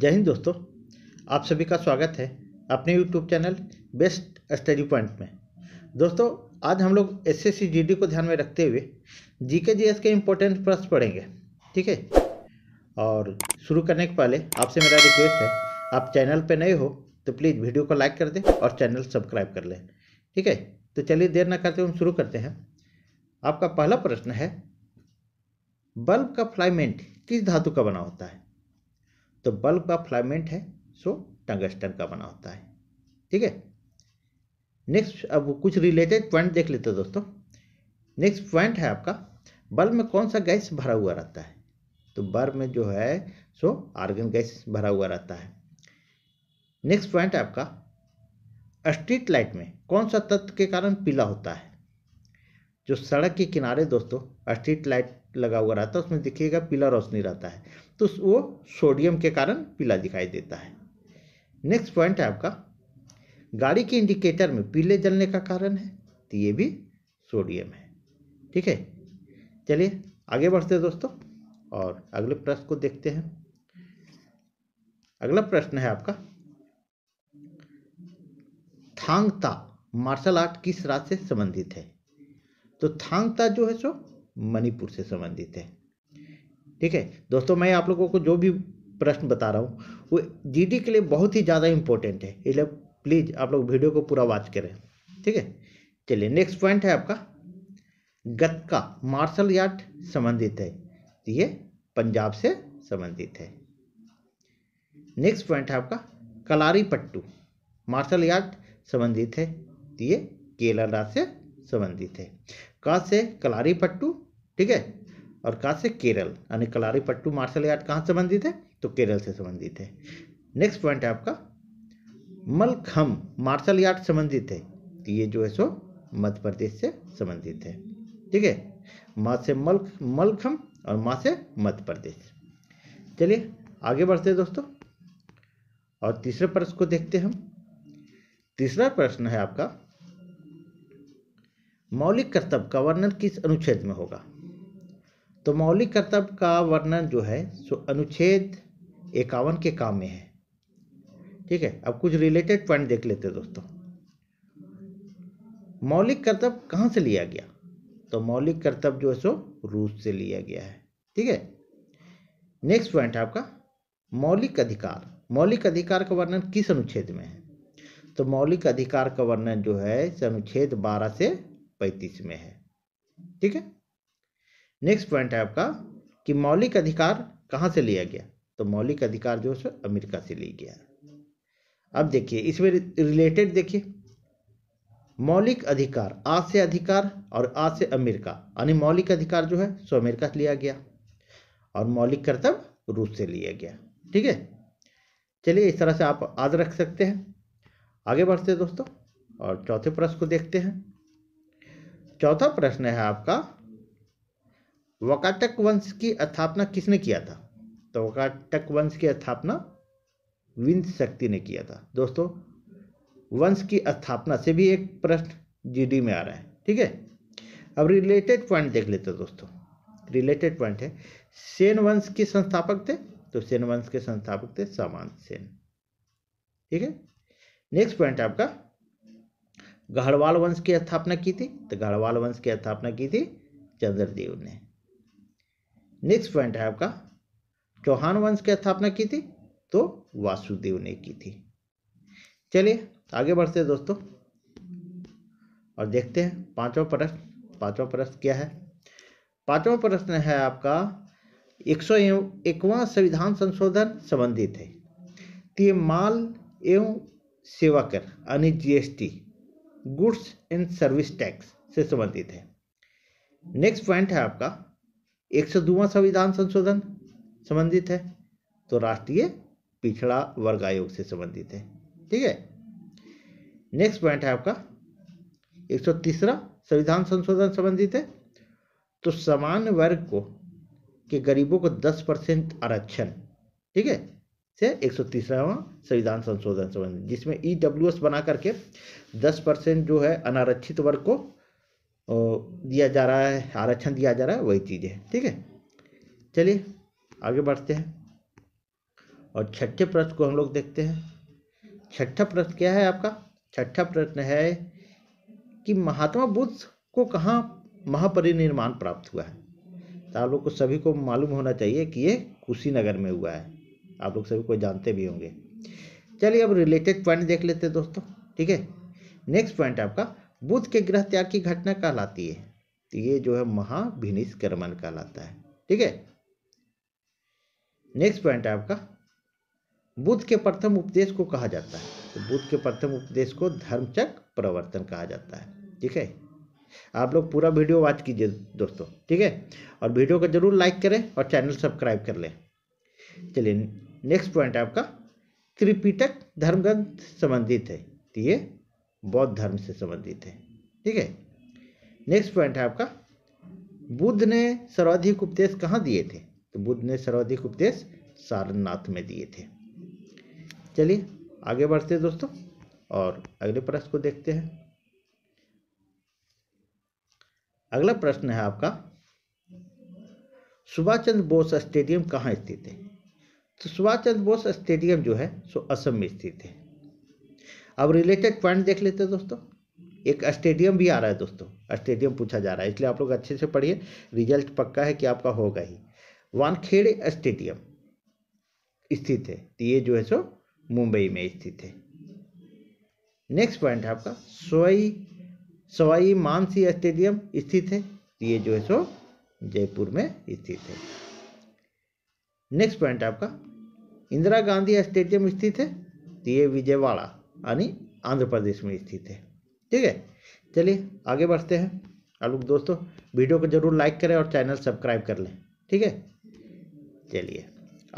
जय हिंद दोस्तों आप सभी का स्वागत है अपने YouTube channel best study point में दोस्तों आज हम लोग एस एस को ध्यान में रखते हुए जी के जी एस के इम्पोर्टेंट प्रश्न पढ़ेंगे ठीक है और शुरू करने के पहले आपसे मेरा रिक्वेस्ट है आप चैनल पर नए हो तो प्लीज़ वीडियो को लाइक कर दें और चैनल सब्सक्राइब कर लें ठीक है तो चलिए देर ना करते हम शुरू करते हैं आपका पहला प्रश्न है बल्ब का फ्लाईमेंट किस धातु का बना होता है तो बल्ब का फ्लामेंट है सो टंगस्टन का बना होता है ठीक है नेक्स्ट अब कुछ रिलेटेड पॉइंट देख लेते हो दोस्तों नेक्स्ट पॉइंट है आपका बल्ब में कौन सा गैस भरा हुआ रहता है तो बल्ब में जो है सो आर्गन गैस भरा हुआ रहता है नेक्स्ट पॉइंट है आपका स्ट्रीट लाइट में कौन सा तत्व के कारण पीला होता है जो सड़क के किनारे दोस्तों स्ट्रीट लाइट लगा हुआ रहता है उसमें देखिएगा पीला रोशनी रहता है तो वो सोडियम के कारण पीला दिखाई देता है नेक्स्ट पॉइंट है आपका गाड़ी के इंडिकेटर में पीले जलने का कारण है तो ये भी सोडियम है ठीक है चलिए आगे बढ़ते हैं दोस्तों और अगले प्रश्न को देखते हैं अगला प्रश्न है आपका थांगता मार्शल आर्ट किस राज्य से संबंधित है तो थांगता जो है सो मणिपुर से संबंधित है ठीक है दोस्तों मैं आप लोगों को जो भी प्रश्न बता रहा हूँ वो जीडी के लिए बहुत ही ज़्यादा इंपॉर्टेंट है इसलिए प्लीज़ आप लोग वीडियो को पूरा वॉच करें ठीक है चलिए नेक्स्ट पॉइंट है आपका गतका मार्शल आर्ट संबंधित है ये पंजाब से संबंधित है नेक्स्ट पॉइंट है आपका कलारी पट्टू मार्शल आर्ट संबंधित है ये केरला से संबंधित है कहा से कलारी पट्टू ठीक है और कहाँ से केरल यानी कलारीपट्टू मार्शल आर्ट कहाँ संबंधित है तो केरल से संबंधित है नेक्स्ट पॉइंट है आपका मलखम मार्शल आर्ट संबंधित है तो ये जो है सो मध्य प्रदेश से संबंधित है ठीक है माँ से मल्ख मलखम और माँ से मध्य प्रदेश चलिए आगे बढ़ते हैं दोस्तों और तीसरे प्रश्न को देखते हम तीसरा प्रश्न है आपका मौलिक कर्तव्य का वर्णन किस अनुच्छेद में होगा तो मौलिक कर्तव्य का वर्णन जो है सो अनुच्छेद इक्यावन के काम में है ठीक है अब कुछ रिलेटेड पॉइंट देख लेते हैं दोस्तों मौलिक कर्तव्य कहाँ से लिया गया तो मौलिक कर्तव्य जो है सो रूस से लिया गया है ठीक है नेक्स्ट पॉइंट आपका मौलिक अधिकार मौलिक अधिकार का वर्णन किस अनुच्छेद में है तो मौलिक अधिकार का वर्णन जो है अनुच्छेद 12 से 35 में है ठीक है नेक्स्ट पॉइंट है आपका कि मौलिक अधिकार कहाँ से लिया गया तो मौलिक अधिकार जो है अमेरिका से लिया गया अब देखिए इसमें रिलेटेड देखिए मौलिक अधिकार आज से अधिकार और आज से अमेरिका यानी मौलिक अधिकार जो है सो अमेरिका से लिया गया और मौलिक कर्तव्य रूस से लिया गया ठीक है चलिए इस तरह से आप याद रख सकते हैं आगे बढ़ते दोस्तों और चौथे प्रश्न को देखते हैं चौथा प्रश्न है आपका वकाटक वंश की स्थापना किसने किया था तो वकाटक वंश की स्थापना विंस शक्ति ने किया था दोस्तों वंश की स्थापना से भी एक प्रश्न जीडी में आ रहा है ठीक है अब रिलेटेड पॉइंट देख लेते दोस्तों रिलेटेड पॉइंट है सेन वंश के संस्थापक थे तो सेन वंश के संस्थापक थे सामान सेन ठीक है नेक्स्ट पॉइंट आपका गढ़वाल वंश की स्थापना की थी तो गढ़वाल वंश की स्थापना की थी चंद्रदेव ने नेक्स्ट पॉइंट है आपका चौहान वंश की स्थापना की थी तो वासुदेव ने की थी चलिए आगे बढ़ते दोस्तों और देखते हैं पांचवा प्रश्न पांचवा प्रश्न क्या है पांचवा प्रश्न है आपका एक सौ इक्वा संविधान संशोधन संबंधित है कि माल एवं सेवा कर यानी GST goods and service tax से संबंधित है नेक्स्ट पॉइंट है आपका एक संविधान संशोधन संबंधित है तो राष्ट्रीय पिछड़ा वर्ग आयोग से संबंधित है ठीक है नेक्स्ट पॉइंट है आपका एक सौ तीसरा संविधान संशोधन संबंधित है तो समान वर्ग को के गरीबों को दस परसेंट आरक्षण ठीक है से एक सौ तीसरा संविधान संशोधन संबंधित जिसमें ई डब्ल्यू एस बना करके दस परसेंट जो है अनारक्षित वर्ग को दिया जा रहा है आरक्षण दिया जा रहा है वही चीज़ है ठीक है चलिए आगे बढ़ते हैं और छठे प्रश्न को हम लोग देखते हैं छठा प्रश्न क्या है आपका छठा प्रश्न है कि महात्मा बुद्ध को कहाँ महापरिनिर्माण प्राप्त हुआ है तो आप लोग को सभी को मालूम होना चाहिए कि ये कुशीनगर में हुआ है आप लोग सभी को जानते भी होंगे चलिए अब रिलेटेड पॉइंट देख लेते हैं दोस्तों ठीक है नेक्स्ट पॉइंट आपका बुध के ग्रह त्याग की घटना कहलाती है तो ये जो है महाभिनिष्क्रमण कहलाता है ठीक है नेक्स्ट पॉइंट है आपका बुद्ध के प्रथम उपदेश को कहा जाता है तो बुद्ध के प्रथम उपदेश को धर्मचक प्रवर्तन कहा जाता है ठीक है आप लोग पूरा वीडियो वॉच कीजिए दोस्तों ठीक है और वीडियो को जरूर लाइक करें और चैनल सब्सक्राइब कर लें चलिए नेक्स्ट पॉइंट आपका त्रिपीटक धर्मग्रंथ संबंधित है तो ये बौद्ध धर्म से संबंधित है ठीक है नेक्स्ट पॉइंट है आपका बुद्ध ने सर्वाधिक उपदेश कहाँ दिए थे तो बुद्ध ने सर्वाधिक उपदेश सारनाथ में दिए थे चलिए आगे बढ़ते हैं दोस्तों और अगले प्रश्न को देखते हैं अगला प्रश्न है आपका सुभाष चंद्र बोस स्टेडियम कहाँ स्थित है तो सुभाष चंद्र बोस स्टेडियम जो है सो असम में स्थित है अब रिलेटेड पॉइंट देख लेते हैं दोस्तों एक स्टेडियम भी आ रहा है दोस्तों स्टेडियम पूछा जा रहा है इसलिए आप लोग अच्छे से पढ़िए रिजल्ट पक्का है कि आपका होगा ही वानखेड़ स्टेडियम स्थित है तो ये जो है सो मुंबई में स्थित है नेक्स्ट पॉइंट है आपका सवाई सवाई मानसी स्टेडियम स्थित है तो ये जो है सो जयपुर में स्थित है नेक्स्ट पॉइंट आपका इंदिरा गांधी स्टेडियम स्थित है तो ये विजयवाड़ा यानी आंध्र प्रदेश में स्थित है ठीक है चलिए आगे बढ़ते हैं अलग दोस्तों वीडियो को जरूर लाइक करें और चैनल सब्सक्राइब कर लें ठीक है चलिए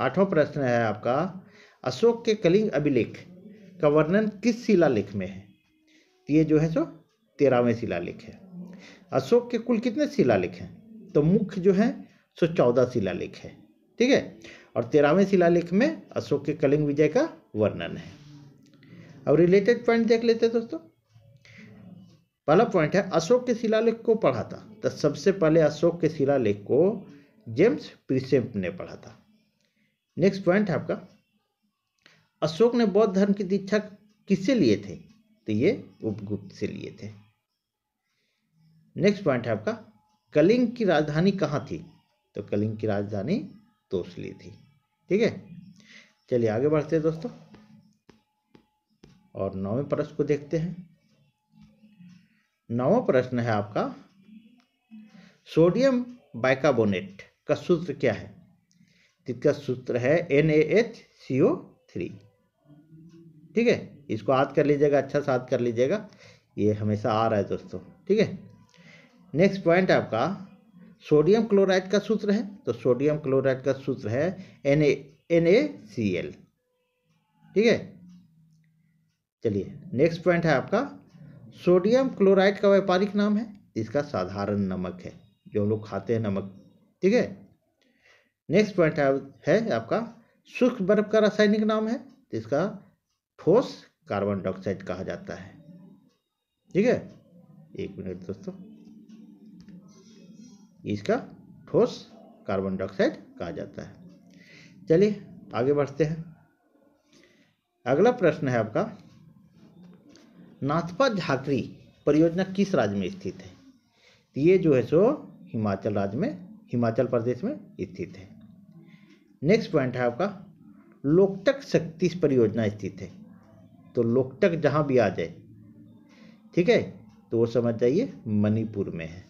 आठवां प्रश्न है आपका अशोक के कलिंग अभिलेख का वर्णन किस शिलालेख में है ये जो है सो तेरहवें शिलालेख है अशोक के कुल कितने शिलालेख हैं तो मुख्य जो है सो चौदह शिलालेख है ठीक है और तेरहवें शिलालेख में अशोक के कलिंग विजय का वर्णन है अब रिलेटेड पॉइंट देख लेते हैं दोस्तों पहला पॉइंट है अशोक के शिलालेख को पढ़ा था तो सबसे पहले अशोक के शिलालेख को जेम्स प्रिसेम्प ने पढ़ा था नेक्स्ट पॉइंट है आपका अशोक ने बौद्ध धर्म की दीक्षा किससे लिए थे तो ये उपगुप्त से लिए थे नेक्स्ट पॉइंट है आपका कलिंग की राजधानी कहाँ थी तो कलिंग की राजधानी तोसली थी ठीक है चलिए आगे बढ़ते हैं दोस्तों और नौवें प्रश्न को देखते हैं नौवा प्रश्न है आपका सोडियम बाइकार्बोनेट का सूत्र क्या है जिसका सूत्र है N A H C O three ठीक है इसको याद कर लीजिएगा अच्छा साथ कर लीजिएगा ये हमेशा आ रहा है दोस्तों ठीक है नेक्स्ट पॉइंट आपका सोडियम क्लोराइड का सूत्र है तो सोडियम क्लोराइड का सूत्र है N A N A C L ठीक है चलिए नेक्स्ट पॉइंट है आपका सोडियम क्लोराइड का व्यापारिक नाम है इसका साधारण नमक है जो हम लोग खाते हैं नमक ठीक है नेक्स्ट पॉइंट है, है आपका सूक्ष्म बर्फ का रासायनिक नाम है इसका ठोस कार्बन डाइऑक्साइड कहा जाता है ठीक है एक मिनट दोस्तों इसका ठोस कार्बन डाइऑक्साइड कहा जाता है चलिए आगे बढ़ते हैं अगला प्रश्न है आपका नाथपा झाकरी परियोजना किस राज्य में स्थित है तो ये जो है सो हिमाचल राज्य में हिमाचल प्रदेश में स्थित है नेक्स्ट पॉइंट है आपका लोकटक शक्ति परियोजना स्थित है तो लोकटक जहाँ भी आ जाए ठीक है तो वो समझ जाइए मणिपुर में है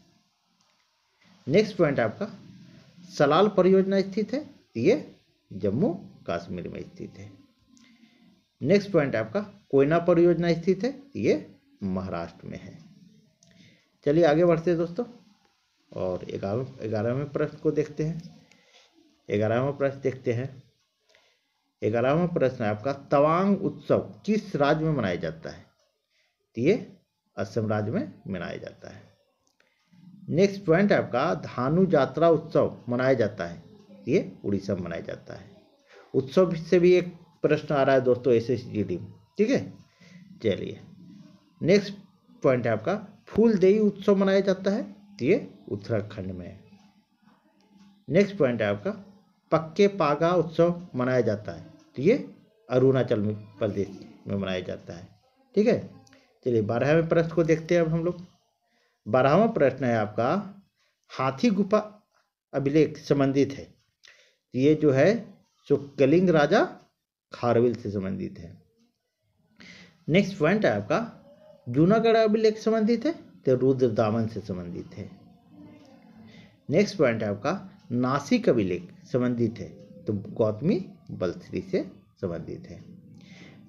नेक्स्ट पॉइंट आपका सलाल परियोजना स्थित है तो ये जम्मू कश्मीर में स्थित है नेक्स्ट पॉइंट आपका कोयना परियोजना स्थित है ये महाराष्ट्र में है चलिए आगे बढ़ते हैं दोस्तों और ग्यारहवें प्रश्न को देखते हैं ग्यारहवा प्रश्न देखते हैं ग्यारहवा प्रश्न है आपका तवांग उत्सव किस राज्य में मनाया जाता है तो ये असम राज्य में मनाया जाता है नेक्स्ट पॉइंट आपका धानु यात्रा उत्सव मनाया जाता है ये उड़ीसा में मनाया जाता है उत्सव से भी एक प्रश्न आ रहा है दोस्तों एस एस जी डी में ठीक है चलिए नेक्स्ट पॉइंट है आपका फूलदेही उत्सव मनाया जाता है तो ये उत्तराखंड में नेक्स्ट पॉइंट है आपका पक्के पागा उत्सव मनाया जाता है तो ये अरुणाचल प्रदेश में मनाया जाता है ठीक है चलिए बारहवें प्रश्न को देखते हैं अब हम लोग बारहवा प्रश्न है आपका हाथी गुफा अभिलेख संबंधित है ये जो है सो कलिंग राजा खारविल से संबंधित है नेक्स्ट पॉइंट है आपका जूनागढ़ अभिलेख संबंधित है तो रुद्र दामन से संबंधित है नेक्स्ट पॉइंट है आपका नासिक अभिलेख संबंधित है तो गौतमी बलश्री से संबंधित है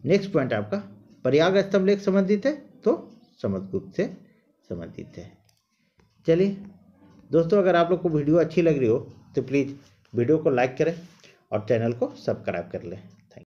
नेक्स्ट पॉइंट आपका प्रयाग स्तंभ लेख संबंधित है तो समुद्रगुप्त से संबंधित है चलिए दोस्तों अगर आप लोग को वीडियो अच्छी लग रही हो तो प्लीज़ वीडियो को लाइक करें और चैनल को सब्सक्राइब कर लें